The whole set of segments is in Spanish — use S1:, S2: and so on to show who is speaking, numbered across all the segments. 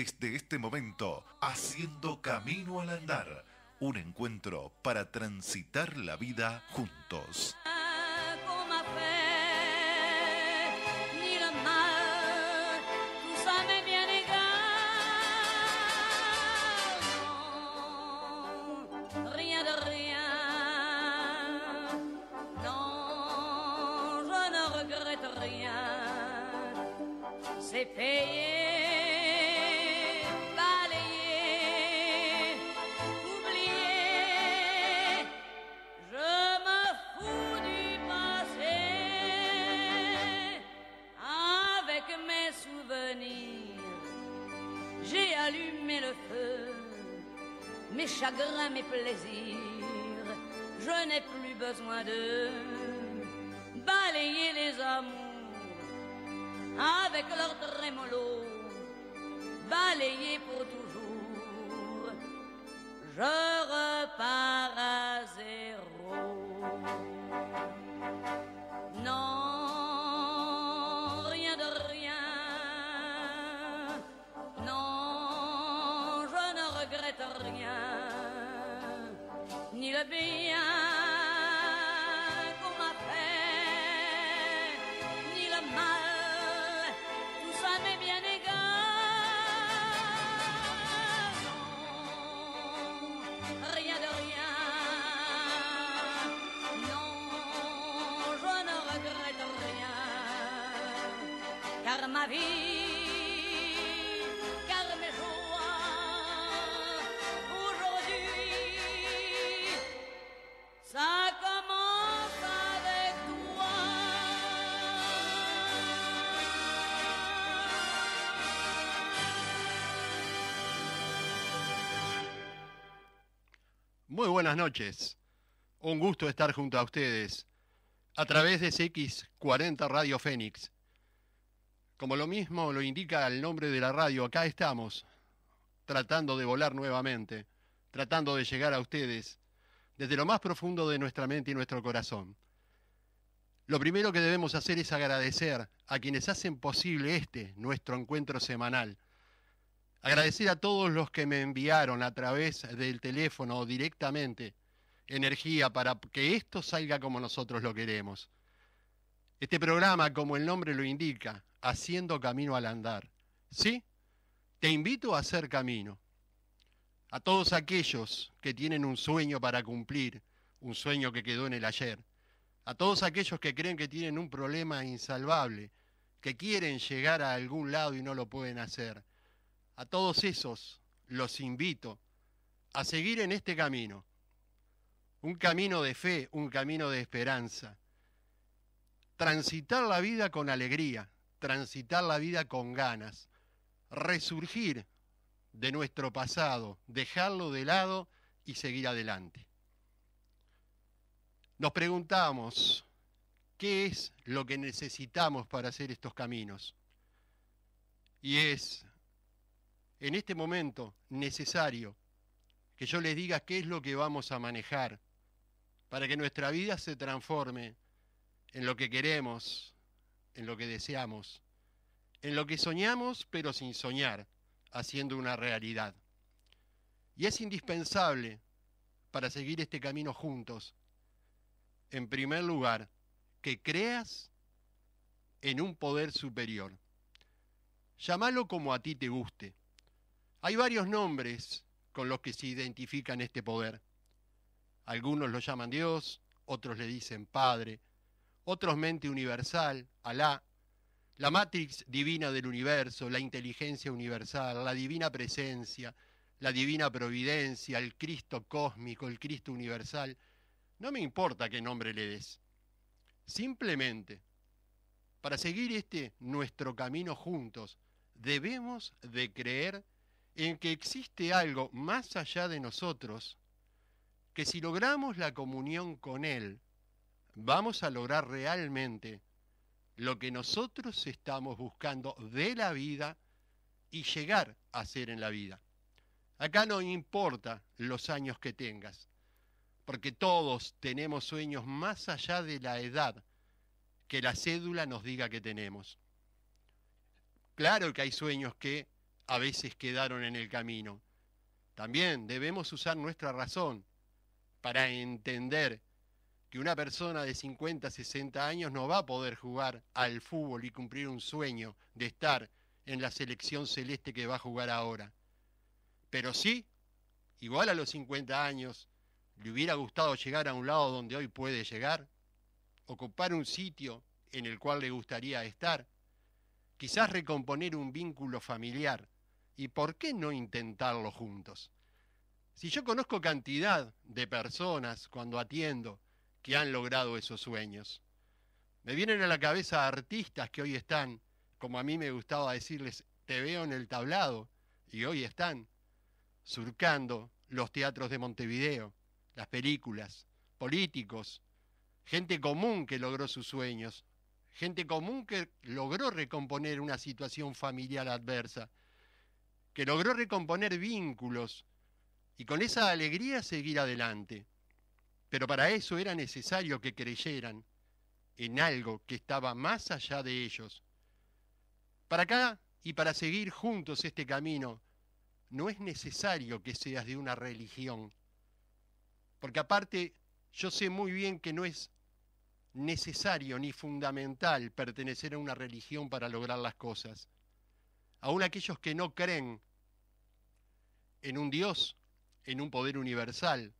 S1: desde este momento, haciendo camino al andar, un encuentro para transitar la vida juntos.
S2: chagrins, mes plaisirs, je n'ai plus besoin de balayer les amours avec leur trémolo, balayer pour toujours. ni le bien qu'on m'appelle, ni le mal, tout ça m'est bien égal. Non, rien de rien, non, je ne regrette rien, car ma vie.
S1: buenas noches. Un gusto estar junto a ustedes a través de x 40 Radio Fénix. Como lo mismo lo indica el nombre de la radio, acá estamos, tratando de volar nuevamente, tratando de llegar a ustedes desde lo más profundo de nuestra mente y nuestro corazón. Lo primero que debemos hacer es agradecer a quienes hacen posible este, nuestro encuentro semanal Agradecer a todos los que me enviaron a través del teléfono o directamente energía para que esto salga como nosotros lo queremos. Este programa, como el nombre lo indica, haciendo camino al andar. ¿Sí? Te invito a hacer camino. A todos aquellos que tienen un sueño para cumplir, un sueño que quedó en el ayer. A todos aquellos que creen que tienen un problema insalvable, que quieren llegar a algún lado y no lo pueden hacer. A todos esos los invito a seguir en este camino, un camino de fe, un camino de esperanza. Transitar la vida con alegría, transitar la vida con ganas, resurgir de nuestro pasado, dejarlo de lado y seguir adelante. Nos preguntamos, ¿qué es lo que necesitamos para hacer estos caminos? Y es en este momento necesario que yo les diga qué es lo que vamos a manejar para que nuestra vida se transforme en lo que queremos, en lo que deseamos, en lo que soñamos pero sin soñar, haciendo una realidad. Y es indispensable para seguir este camino juntos, en primer lugar, que creas en un poder superior. Llámalo como a ti te guste, hay varios nombres con los que se identifican este poder. Algunos lo llaman Dios, otros le dicen Padre, otros mente universal, Alá, la matrix divina del universo, la inteligencia universal, la divina presencia, la divina providencia, el Cristo cósmico, el Cristo universal. No me importa qué nombre le des. Simplemente, para seguir este nuestro camino juntos, debemos de creer en que existe algo más allá de nosotros, que si logramos la comunión con Él, vamos a lograr realmente lo que nosotros estamos buscando de la vida y llegar a ser en la vida. Acá no importa los años que tengas, porque todos tenemos sueños más allá de la edad que la cédula nos diga que tenemos. Claro que hay sueños que a veces quedaron en el camino. También debemos usar nuestra razón para entender que una persona de 50, 60 años no va a poder jugar al fútbol y cumplir un sueño de estar en la selección celeste que va a jugar ahora. Pero sí, igual a los 50 años, le hubiera gustado llegar a un lado donde hoy puede llegar, ocupar un sitio en el cual le gustaría estar, quizás recomponer un vínculo familiar ¿Y por qué no intentarlo juntos? Si yo conozco cantidad de personas cuando atiendo que han logrado esos sueños, me vienen a la cabeza artistas que hoy están, como a mí me gustaba decirles, te veo en el tablado, y hoy están surcando los teatros de Montevideo, las películas, políticos, gente común que logró sus sueños, gente común que logró recomponer una situación familiar adversa, que logró recomponer vínculos y con esa alegría seguir adelante. Pero para eso era necesario que creyeran en algo que estaba más allá de ellos. Para acá y para seguir juntos este camino, no es necesario que seas de una religión, porque aparte yo sé muy bien que no es necesario ni fundamental pertenecer a una religión para lograr las cosas aún aquellos que no creen en un Dios, en un poder universal,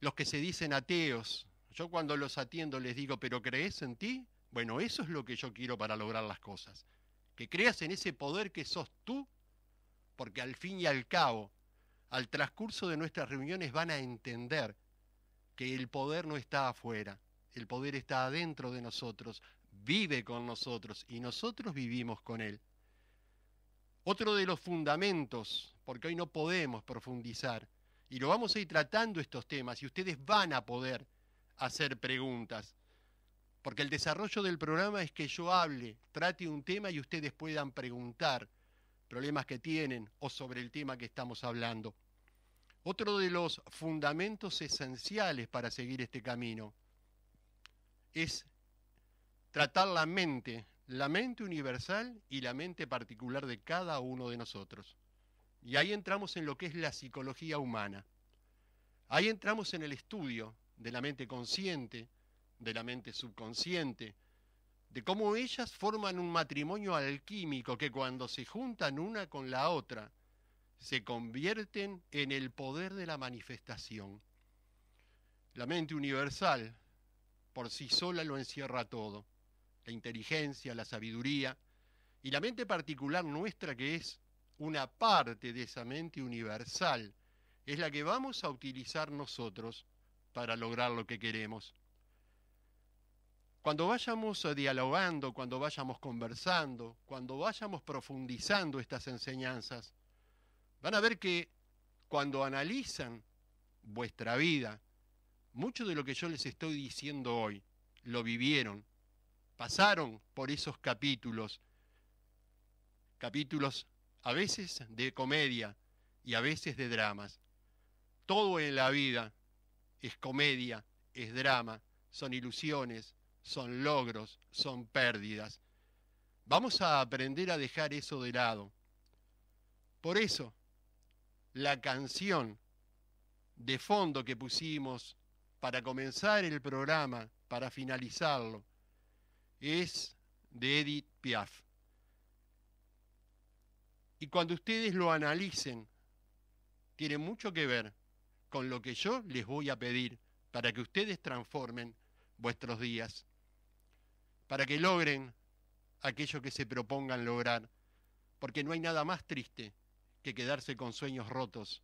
S1: los que se dicen ateos. Yo cuando los atiendo les digo, ¿pero crees en ti? Bueno, eso es lo que yo quiero para lograr las cosas. Que creas en ese poder que sos tú, porque al fin y al cabo, al transcurso de nuestras reuniones van a entender que el poder no está afuera, el poder está adentro de nosotros, vive con nosotros y nosotros vivimos con él. Otro de los fundamentos, porque hoy no podemos profundizar, y lo vamos a ir tratando estos temas, y ustedes van a poder hacer preguntas, porque el desarrollo del programa es que yo hable, trate un tema y ustedes puedan preguntar problemas que tienen o sobre el tema que estamos hablando. Otro de los fundamentos esenciales para seguir este camino es tratar la mente la mente universal y la mente particular de cada uno de nosotros. Y ahí entramos en lo que es la psicología humana. Ahí entramos en el estudio de la mente consciente, de la mente subconsciente, de cómo ellas forman un matrimonio alquímico que cuando se juntan una con la otra, se convierten en el poder de la manifestación. La mente universal por sí sola lo encierra todo la inteligencia, la sabiduría, y la mente particular nuestra que es una parte de esa mente universal, es la que vamos a utilizar nosotros para lograr lo que queremos. Cuando vayamos eh, dialogando, cuando vayamos conversando, cuando vayamos profundizando estas enseñanzas, van a ver que cuando analizan vuestra vida, mucho de lo que yo les estoy diciendo hoy lo vivieron, pasaron por esos capítulos, capítulos a veces de comedia y a veces de dramas. Todo en la vida es comedia, es drama, son ilusiones, son logros, son pérdidas. Vamos a aprender a dejar eso de lado. Por eso, la canción de fondo que pusimos para comenzar el programa, para finalizarlo, es de Edith Piaf. Y cuando ustedes lo analicen, tiene mucho que ver con lo que yo les voy a pedir para que ustedes transformen vuestros días, para que logren aquello que se propongan lograr, porque no hay nada más triste que quedarse con sueños rotos,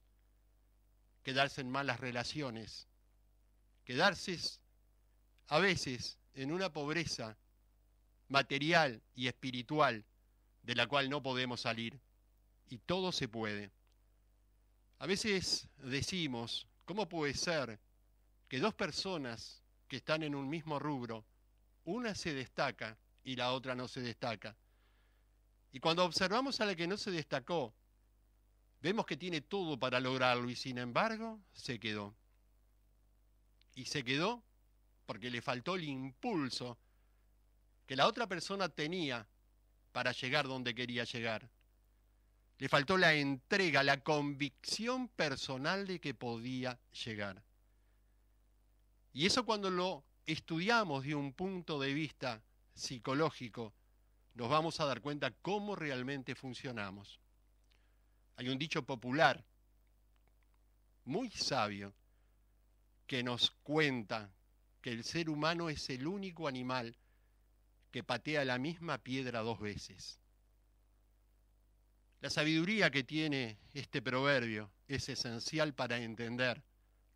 S1: quedarse en malas relaciones, quedarse a veces en una pobreza material y espiritual de la cual no podemos salir. Y todo se puede. A veces decimos, ¿cómo puede ser que dos personas que están en un mismo rubro, una se destaca y la otra no se destaca? Y cuando observamos a la que no se destacó, vemos que tiene todo para lograrlo y sin embargo se quedó. Y se quedó porque le faltó el impulso que la otra persona tenía para llegar donde quería llegar. Le faltó la entrega, la convicción personal de que podía llegar. Y eso cuando lo estudiamos de un punto de vista psicológico, nos vamos a dar cuenta cómo realmente funcionamos. Hay un dicho popular, muy sabio, que nos cuenta que el ser humano es el único animal que patea la misma piedra dos veces. La sabiduría que tiene este proverbio es esencial para entender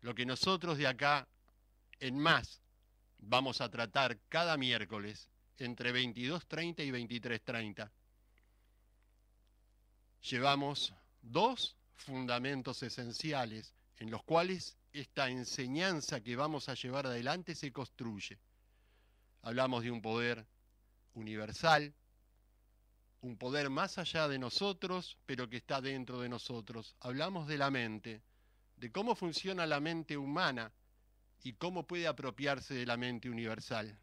S1: lo que nosotros de acá en más vamos a tratar cada miércoles entre 22.30 y 23.30. Llevamos dos fundamentos esenciales en los cuales esta enseñanza que vamos a llevar adelante se construye. Hablamos de un poder universal, un poder más allá de nosotros, pero que está dentro de nosotros. Hablamos de la mente, de cómo funciona la mente humana y cómo puede apropiarse de la mente universal.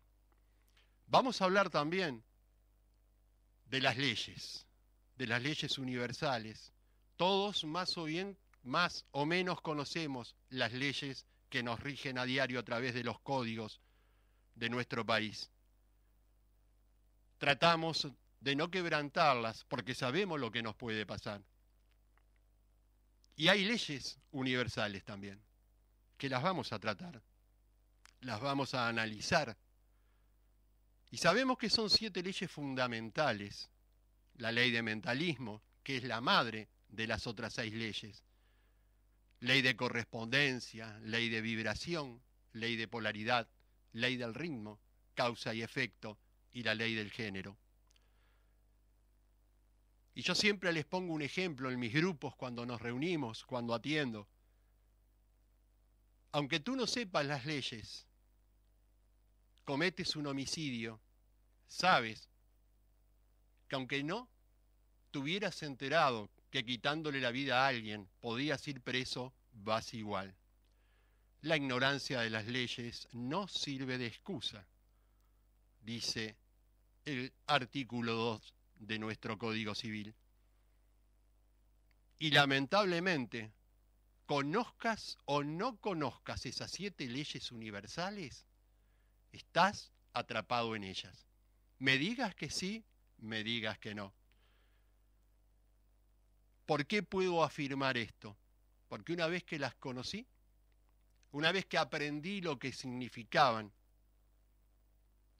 S1: Vamos a hablar también de las leyes, de las leyes universales. Todos más o bien más o menos conocemos las leyes que nos rigen a diario a través de los códigos de nuestro país tratamos de no quebrantarlas porque sabemos lo que nos puede pasar. Y hay leyes universales también, que las vamos a tratar, las vamos a analizar. Y sabemos que son siete leyes fundamentales. La ley de mentalismo, que es la madre de las otras seis leyes. Ley de correspondencia, ley de vibración, ley de polaridad, ley del ritmo, causa y efecto, y la ley del género. Y yo siempre les pongo un ejemplo en mis grupos cuando nos reunimos, cuando atiendo. Aunque tú no sepas las leyes, cometes un homicidio, sabes que aunque no tuvieras enterado que quitándole la vida a alguien podías ir preso, vas igual. La ignorancia de las leyes no sirve de excusa dice el artículo 2 de nuestro Código Civil. Y lamentablemente, conozcas o no conozcas esas siete leyes universales, estás atrapado en ellas. Me digas que sí, me digas que no. ¿Por qué puedo afirmar esto? Porque una vez que las conocí, una vez que aprendí lo que significaban,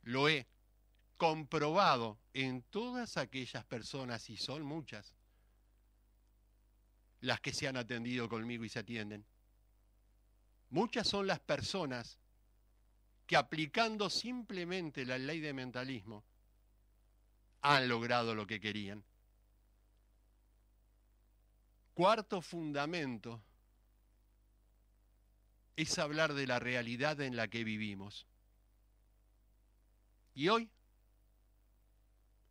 S1: lo he comprobado en todas aquellas personas, y son muchas, las que se han atendido conmigo y se atienden. Muchas son las personas que aplicando simplemente la ley de mentalismo han logrado lo que querían. Cuarto fundamento es hablar de la realidad en la que vivimos. Y hoy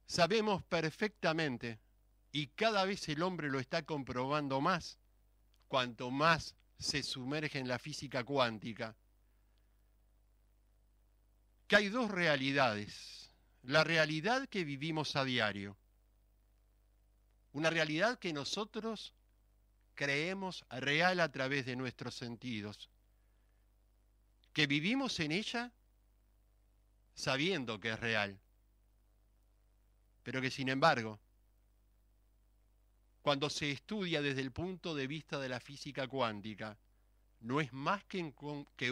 S1: sabemos perfectamente, y cada vez el hombre lo está comprobando más, cuanto más se sumerge en la física cuántica, que hay dos realidades. La realidad que vivimos a diario, una realidad que nosotros creemos real a través de nuestros sentidos, que vivimos en ella sabiendo que es real, pero que sin embargo, cuando se estudia desde el punto de vista de la física cuántica, no es más que,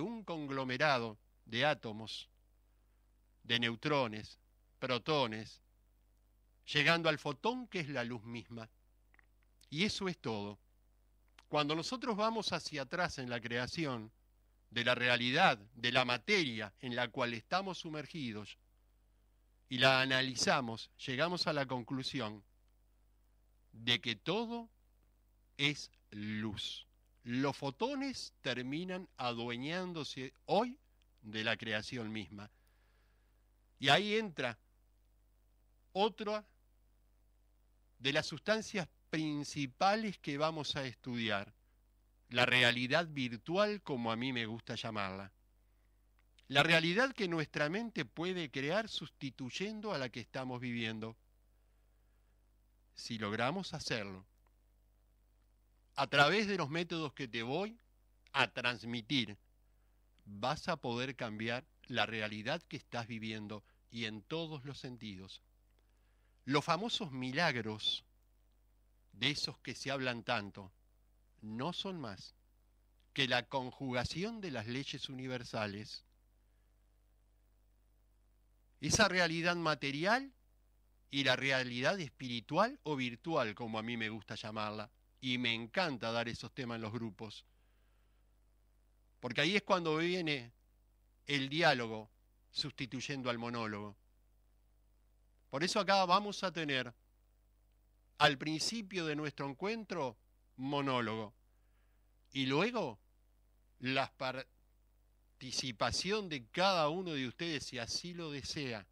S1: un conglomerado de átomos, de neutrones, protones, llegando al fotón que es la luz misma. Y eso es todo. Cuando nosotros vamos hacia atrás en la creación, de la realidad, de la materia en la cual estamos sumergidos y la analizamos, llegamos a la conclusión de que todo es luz. Los fotones terminan adueñándose hoy de la creación misma. Y ahí entra otra de las sustancias principales que vamos a estudiar, la realidad virtual como a mí me gusta llamarla. La realidad que nuestra mente puede crear sustituyendo a la que estamos viviendo. Si logramos hacerlo, a través de los métodos que te voy a transmitir, vas a poder cambiar la realidad que estás viviendo y en todos los sentidos. Los famosos milagros, de esos que se hablan tanto, no son más que la conjugación de las leyes universales, esa realidad material y la realidad espiritual o virtual, como a mí me gusta llamarla, y me encanta dar esos temas en los grupos, porque ahí es cuando viene el diálogo sustituyendo al monólogo. Por eso acá vamos a tener al principio de nuestro encuentro monólogo. Y luego, la participación de cada uno de ustedes, si así lo desea,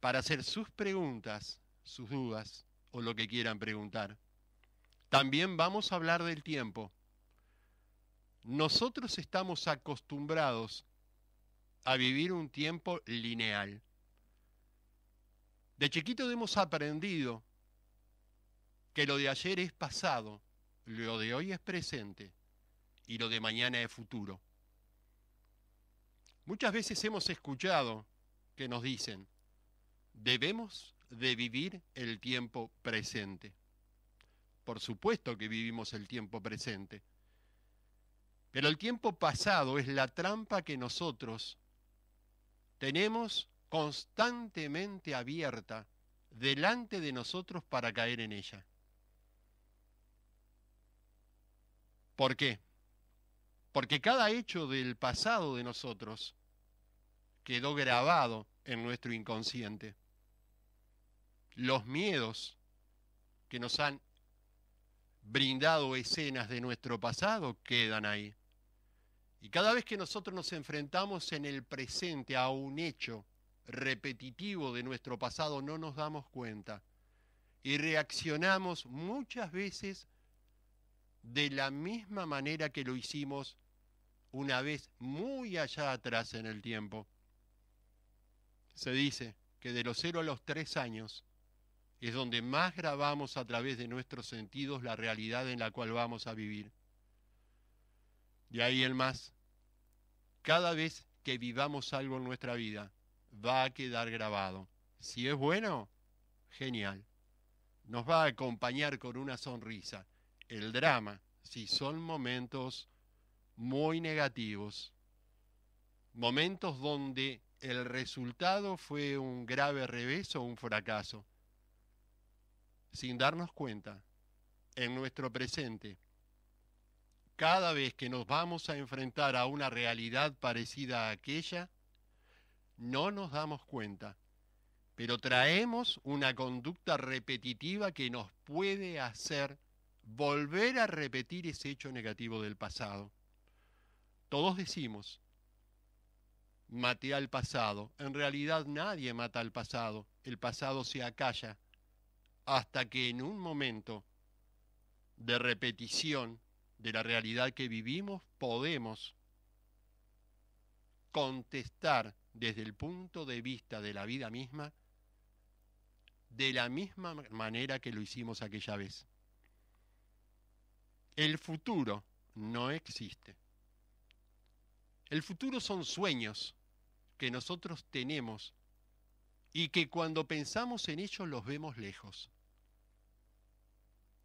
S1: para hacer sus preguntas, sus dudas o lo que quieran preguntar. También vamos a hablar del tiempo. Nosotros estamos acostumbrados a vivir un tiempo lineal. De chiquito hemos aprendido que lo de ayer es pasado, lo de hoy es presente y lo de mañana es futuro. Muchas veces hemos escuchado que nos dicen, debemos de vivir el tiempo presente. Por supuesto que vivimos el tiempo presente, pero el tiempo pasado es la trampa que nosotros tenemos constantemente abierta delante de nosotros para caer en ella. ¿Por qué? Porque cada hecho del pasado de nosotros quedó grabado en nuestro inconsciente. Los miedos que nos han brindado escenas de nuestro pasado quedan ahí. Y cada vez que nosotros nos enfrentamos en el presente a un hecho repetitivo de nuestro pasado, no nos damos cuenta. Y reaccionamos muchas veces de la misma manera que lo hicimos una vez muy allá atrás en el tiempo. Se dice que de los cero a los tres años es donde más grabamos a través de nuestros sentidos la realidad en la cual vamos a vivir. De ahí el más, cada vez que vivamos algo en nuestra vida, va a quedar grabado. Si es bueno, genial. Nos va a acompañar con una sonrisa el drama, si son momentos muy negativos, momentos donde el resultado fue un grave revés o un fracaso, sin darnos cuenta, en nuestro presente, cada vez que nos vamos a enfrentar a una realidad parecida a aquella, no nos damos cuenta, pero traemos una conducta repetitiva que nos puede hacer volver a repetir ese hecho negativo del pasado. Todos decimos, maté al pasado. En realidad nadie mata al pasado. El pasado se acalla hasta que en un momento de repetición de la realidad que vivimos podemos contestar desde el punto de vista de la vida misma de la misma manera que lo hicimos aquella vez. El futuro no existe. El futuro son sueños que nosotros tenemos y que cuando pensamos en ellos los vemos lejos.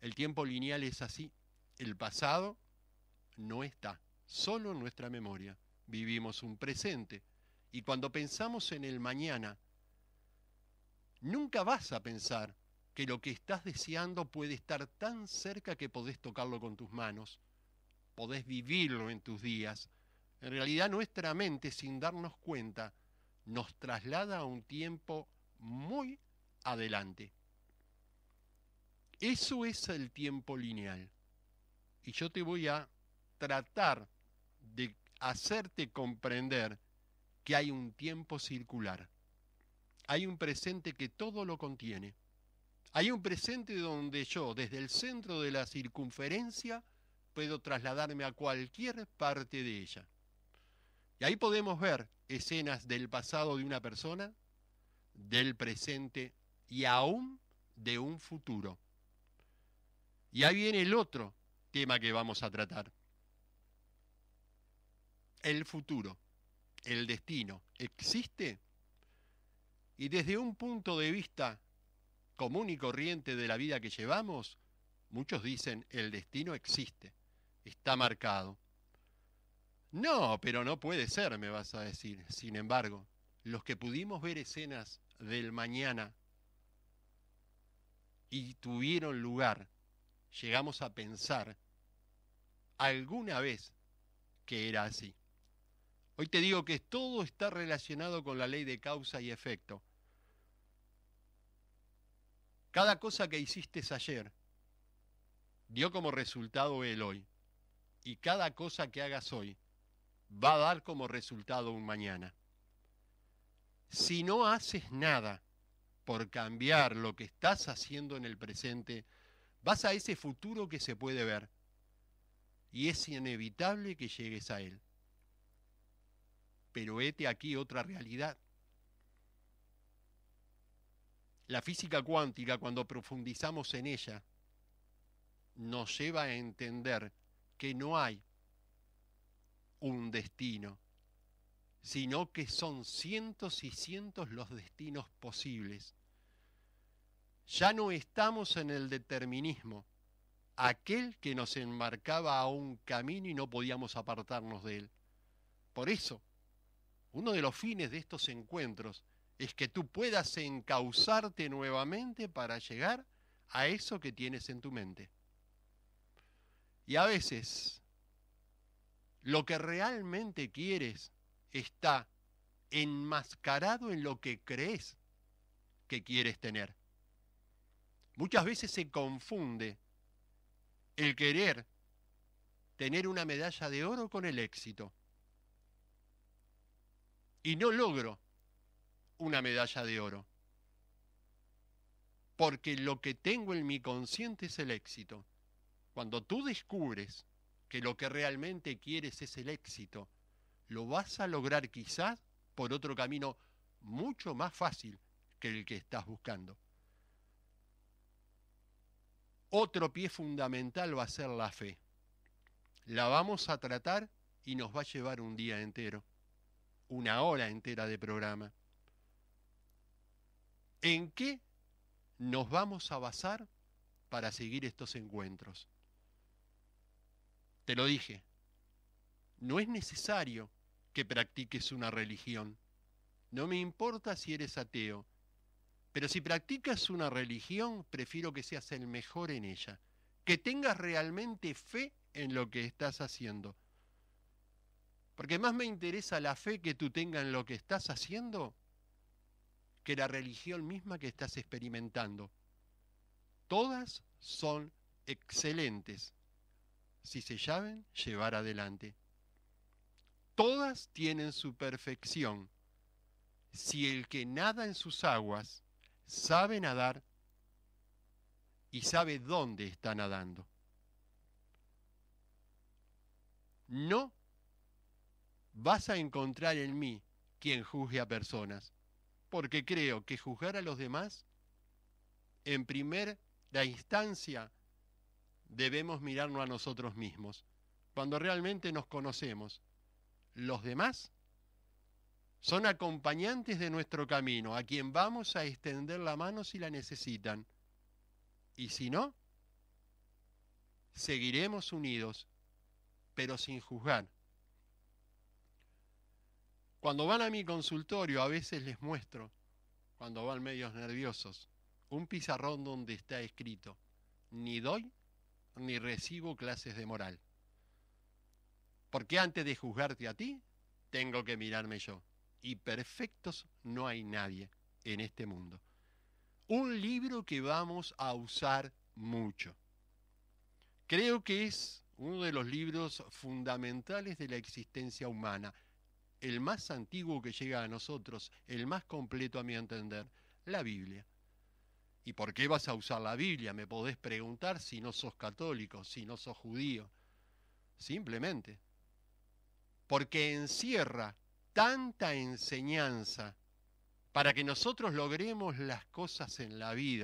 S1: El tiempo lineal es así. El pasado no está, solo en nuestra memoria. Vivimos un presente y cuando pensamos en el mañana, nunca vas a pensar que lo que estás deseando puede estar tan cerca que podés tocarlo con tus manos, podés vivirlo en tus días. En realidad nuestra mente, sin darnos cuenta, nos traslada a un tiempo muy adelante. Eso es el tiempo lineal. Y yo te voy a tratar de hacerte comprender que hay un tiempo circular. Hay un presente que todo lo contiene hay un presente donde yo, desde el centro de la circunferencia, puedo trasladarme a cualquier parte de ella. Y ahí podemos ver escenas del pasado de una persona, del presente y aún de un futuro. Y ahí viene el otro tema que vamos a tratar. El futuro, el destino, ¿existe? Y desde un punto de vista común y corriente de la vida que llevamos, muchos dicen el destino existe, está marcado. No, pero no puede ser, me vas a decir. Sin embargo, los que pudimos ver escenas del mañana y tuvieron lugar, llegamos a pensar alguna vez que era así. Hoy te digo que todo está relacionado con la ley de causa y efecto. Cada cosa que hiciste ayer dio como resultado el hoy. Y cada cosa que hagas hoy va a dar como resultado un mañana. Si no haces nada por cambiar lo que estás haciendo en el presente, vas a ese futuro que se puede ver. Y es inevitable que llegues a él. Pero hete aquí otra realidad. La física cuántica, cuando profundizamos en ella, nos lleva a entender que no hay un destino, sino que son cientos y cientos los destinos posibles. Ya no estamos en el determinismo, aquel que nos enmarcaba a un camino y no podíamos apartarnos de él. Por eso, uno de los fines de estos encuentros es que tú puedas encauzarte nuevamente para llegar a eso que tienes en tu mente. Y a veces lo que realmente quieres está enmascarado en lo que crees que quieres tener. Muchas veces se confunde el querer tener una medalla de oro con el éxito. Y no logro una medalla de oro. Porque lo que tengo en mi consciente es el éxito. Cuando tú descubres que lo que realmente quieres es el éxito, lo vas a lograr quizás por otro camino mucho más fácil que el que estás buscando. Otro pie fundamental va a ser la fe. La vamos a tratar y nos va a llevar un día entero, una hora entera de programa. ¿En qué nos vamos a basar para seguir estos encuentros? Te lo dije, no es necesario que practiques una religión. No me importa si eres ateo, pero si practicas una religión, prefiero que seas el mejor en ella, que tengas realmente fe en lo que estás haciendo. Porque más me interesa la fe que tú tengas en lo que estás haciendo que la religión misma que estás experimentando. Todas son excelentes si se saben llevar adelante. Todas tienen su perfección. Si el que nada en sus aguas sabe nadar y sabe dónde está nadando. No vas a encontrar en mí quien juzgue a personas porque creo que juzgar a los demás, en primera instancia, debemos mirarnos a nosotros mismos. Cuando realmente nos conocemos, los demás son acompañantes de nuestro camino, a quien vamos a extender la mano si la necesitan. Y si no, seguiremos unidos, pero sin juzgar. Cuando van a mi consultorio a veces les muestro, cuando van medios nerviosos, un pizarrón donde está escrito, ni doy ni recibo clases de moral. Porque antes de juzgarte a ti, tengo que mirarme yo. Y perfectos no hay nadie en este mundo. Un libro que vamos a usar mucho. Creo que es uno de los libros fundamentales de la existencia humana el más antiguo que llega a nosotros, el más completo a mi entender, la Biblia. ¿Y por qué vas a usar la Biblia? Me podés preguntar si no sos católico, si no sos judío. Simplemente. Porque encierra tanta enseñanza para que nosotros logremos las cosas en la vida.